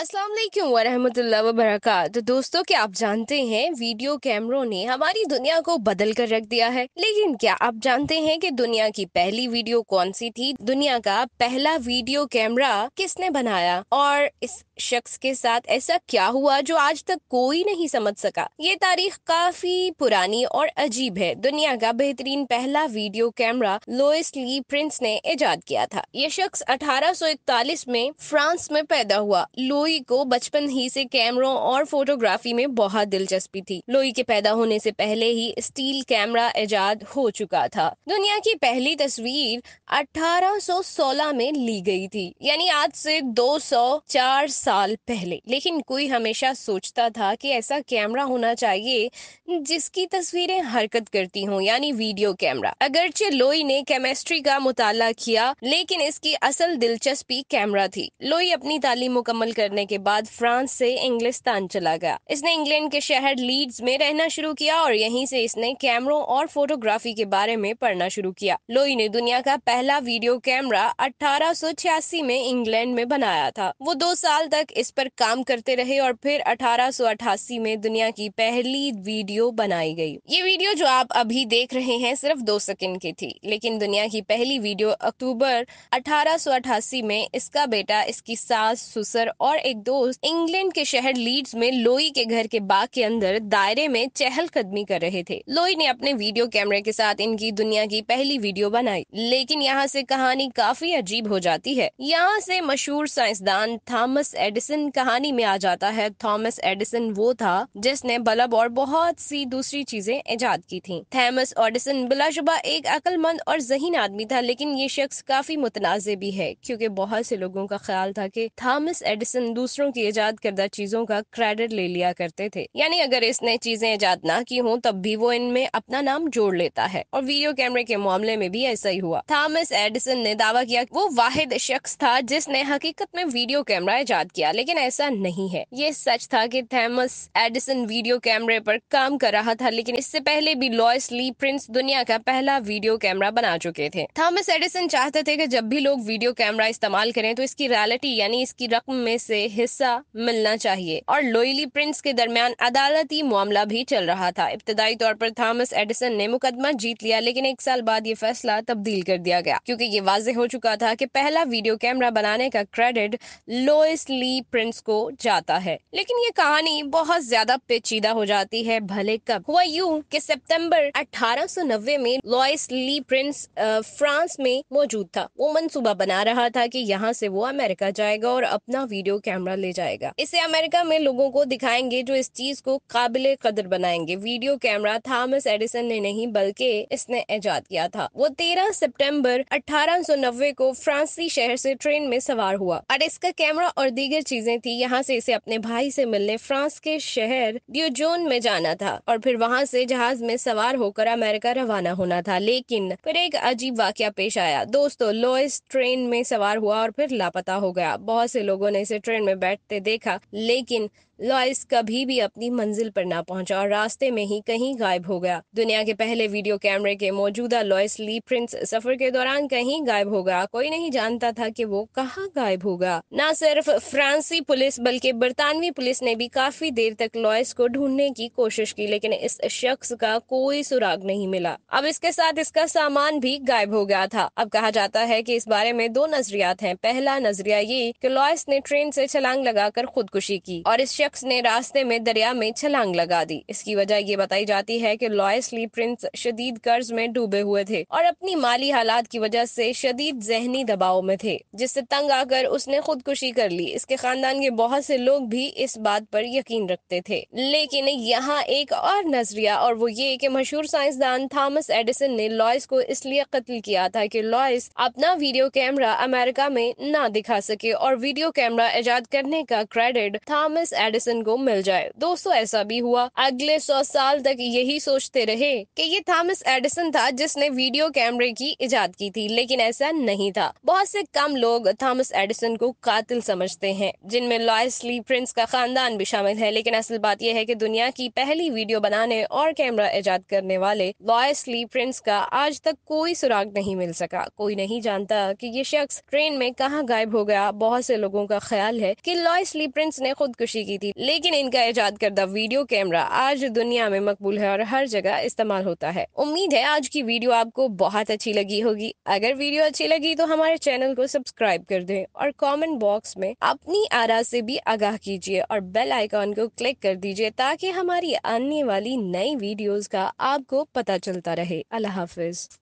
असलम वरहमतुल्ला वबरक तो दोस्तों क्या आप जानते हैं वीडियो कैमरों ने हमारी दुनिया को बदल कर रख दिया है लेकिन क्या आप जानते हैं कि दुनिया की पहली वीडियो कौन सी थी दुनिया का पहला वीडियो कैमरा किसने बनाया और इस शख्स के साथ ऐसा क्या हुआ जो आज तक कोई नहीं समझ सका ये तारीख काफी पुरानी और अजीब है दुनिया का बेहतरीन पहला video camera Louis Le Prince ने ईजाद किया था ये शख्स 1841 में फ्रांस में पैदा हुआ लोई को बचपन ही से कैमरों और फोटोग्राफी में बहुत दिलचस्पी थी लोई के पैदा होने से पहले ही स्टील कैमरा ईजाद हो चुका था दुनिया की पहली तस्वीर अठारह में ली गई थी यानी आज से 204 साल पहले लेकिन कोई हमेशा सोचता था कि ऐसा कैमरा होना चाहिए जिसकी तस्वीरें हरकत करती हों यानी वीडियो कैमरा अगरचे लोई ने केमिस्ट्री का मुताला किया लेकिन इसकी असल दिलचस्पी कैमरा थी लोई अपनी तालीम मुकम्मल करने के बाद फ्रांस से इंग्लिस्तान चला गया इसने इंग्लैंड के शहर लीड्स में रहना शुरू किया और यहीं से इसने कैमरों और फोटोग्राफी के बारे में पढ़ना शुरू किया लोई ने दुनिया का पहला वीडियो कैमरा अठारह में इंग्लैंड में बनाया था वो दो साल तक तक इस पर काम करते रहे और फिर 1888 में दुनिया की पहली वीडियो बनाई गई ये वीडियो जो आप अभी देख रहे हैं सिर्फ दो सेकंड की थी लेकिन दुनिया की पहली वीडियो अक्टूबर 1888 में इसका बेटा इसकी सास सुसर और एक दोस्त इंग्लैंड के शहर लीड्स में लोई के घर के बाग के अंदर दायरे में चहलकदमी कर रहे थे लोई ने अपने वीडियो कैमरे के साथ इनकी दुनिया की पहली वीडियो बनाई लेकिन यहाँ से कहानी काफी अजीब हो जाती है यहाँ से मशहूर साइंसदान थॉमस एडिसन कहानी में आ जाता है थॉमस एडिसन वो था जिसने बल्ब और बहुत सी दूसरी चीजें ईजाद की थी थॉमस ऑडिसन बिलाशुबा एक अक्लमंद और जहीन आदमी था लेकिन ये शख्स काफी मुतनाज़ भी है क्योंकि बहुत से लोगों का ख्याल था कि थॉमस एडिसन दूसरों की ईजाद करदा चीजों का क्रेडिट ले लिया करते थे यानी अगर इसने चीजें ईजाद ना की हों तब भी वो इनमें अपना नाम जोड़ लेता है और वीडियो कैमरे के मामले में भी ऐसा ही हुआ थॉमस एडिसन ने दावा किया वो वाहिद शख्स था जिसने हकीकत में वीडियो कैमरा ईजाद किया लेकिन ऐसा नहीं है ये सच था कि थैमस एडिसन वीडियो कैमरे पर काम कर रहा था लेकिन इससे पहले भी लॉयस ली प्रिंस दुनिया का पहला वीडियो कैमरा बना चुके थे थॉमस एडिसन चाहते थे कि जब भी लोग वीडियो कैमरा इस्तेमाल करें तो इसकी रियलिटी यानी इसकी रकम में से हिस्सा मिलना चाहिए और लोयली प्रिंस के दरमियान अदालती मामला भी चल रहा था इब्तदाई तौर पर थॉमस एडिसन ने मुकदमा जीत लिया लेकिन एक साल बाद ये फैसला तब्दील कर दिया गया क्योंकि ये वाजे हो चुका था कि पहला वीडियो कैमरा बनाने का क्रेडिट लोइस ली असली प्रिंस को जाता है लेकिन ये कहानी बहुत ज्यादा पेचीदा हो जाती है भले कब हुआ यू कि सितंबर 1890 में लॉइस ली प्रिंस फ्रांस में मौजूद था वो मनसूबा बना रहा था कि यहाँ से वो अमेरिका जाएगा और अपना वीडियो कैमरा ले जाएगा इसे अमेरिका में लोगों को दिखाएंगे जो इस चीज को काबिल कदर बनाएंगे वीडियो कैमरा थॉमस एडिसन ने नहीं बल्कि इसने ऐजाद किया था वो 13 सितंबर 1890 को फ्रांसी शहर से ट्रेन में सवार हुआ और इसका कैमरा और दीगर दीगर चीजें थी यहाँ से इसे अपने भाई से मिलने फ्रांस के शहर ड्यूजोन में जाना था और फिर वहाँ से जहाज में सवार होकर अमेरिका रवाना होना था लेकिन फिर एक अजीब वाक्य पेश आया दोस्तों लोइस ट्रेन में सवार हुआ और फिर लापता हो गया बहुत से लोगों ने इसे ट्रेन में बैठते देखा लेकिन लॉयस कभी भी अपनी मंजिल पर ना पहुंचा और रास्ते में ही कहीं गायब हो गया दुनिया के पहले वीडियो कैमरे के मौजूदा लॉइस ली प्रिंस सफर के दौरान कहीं गायब हो गया कोई नहीं जानता था कि वो कहाँ गायब होगा न सिर्फ फ्रांसी पुलिस बल्कि बरतानवी पुलिस ने भी काफी देर तक लॉयस को ढूंढने की कोशिश की लेकिन इस शख्स का कोई सुराग नहीं मिला अब इसके साथ इसका सामान भी गायब हो गया था अब कहा जाता है कि इस बारे में दो नजरियात हैं पहला नजरिया ये कि लॉयस ने ट्रेन से छलांग लगाकर खुदकुशी की और इस शख्स ने रास्ते में दरिया में छलांग लगा दी इसकी वजह ये बताई जाती है की लॉयस ली प्रिंस शदीद कर्ज में डूबे हुए थे और अपनी माली हालात की वजह से शदीद जहनी दबाव में थे जिससे तंग आकर उसने खुदकुशी कर ली उसके खानदान के बहुत से लोग भी इस बात पर यकीन रखते थे लेकिन यहाँ एक और नजरिया और वो ये कि मशहूर साइंसदान थॉमस एडिसन ने लॉयस को इसलिए कत्ल किया था कि लॉयस अपना वीडियो कैमरा अमेरिका में ना दिखा सके और वीडियो कैमरा ईजाद करने का क्रेडिट थॉमस एडिसन को मिल जाए दोस्तों ऐसा भी हुआ अगले सौ साल तक यही सोचते रहे कि ये थॉमस एडिसन था जिसने वीडियो कैमरे की ईजाद की थी लेकिन ऐसा नहीं था बहुत से कम लोग थॉमस एडिसन को कातिल समझते हैं हैं जिनमें लॉयस ली प्रिंस का खानदान भी शामिल है लेकिन असल बात यह है कि दुनिया की पहली वीडियो बनाने और कैमरा ईजाद करने वाले लॉयस ली प्रिंस का आज तक कोई सुराग नहीं मिल सका कोई नहीं जानता कि ये शख्स ट्रेन में कहाँ गायब हो गया बहुत से लोगों का ख्याल है कि लॉयस ली प्रिंस ने खुदकुशी की थी लेकिन इनका ईजाद करदा वीडियो कैमरा आज दुनिया में मकबूल है और हर जगह इस्तेमाल होता है उम्मीद है आज की वीडियो आपको बहुत अच्छी लगी होगी अगर वीडियो अच्छी लगी तो हमारे चैनल को सब्सक्राइब कर दें और कमेंट बॉक्स में आप अपनी आरा से भी आगाह कीजिए और बेल आइकॉन को क्लिक कर दीजिए ताकि हमारी आने वाली नई वीडियोस का आपको पता चलता रहे अल्लाह हाफिज